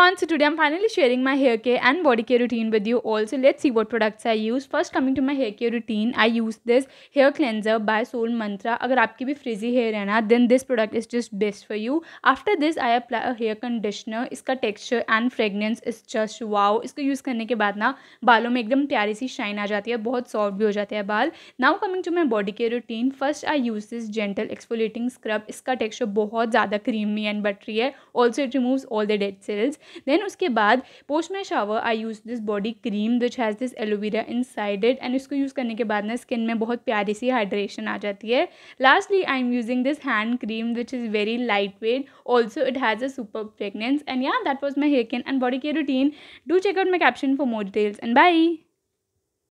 everyone, so today I'm finally sharing my hair care and body care routine with you Also, let's see what products I use. First coming to my hair care routine, I use this hair cleanser by Soul Mantra. agar aapki bhi frizzy hair hai na then this product is just best for you. After this I apply a hair conditioner. iska texture and fragrance is just wow. isko use karne ke baad na baalon mein ekdam pyari si shine aa jati hai bahut soft bhi ho jate hai baal Now coming to my body care routine, first I use this gentle exfoliating scrub. iska texture bahut zyada creamy and buttery hai Also it removes all the dead cells. Then उसके बाद post my shower I use this body cream which has this aloe vera in sided and इसको use करने के बाद ना skin में बहुत प्यारी सी हाइड्रेशन आ जाती है lastly I am using this hand cream which is very light weight also it has a super fragrance and yeah that was my hair care and body care routine do check out my caption for more details and by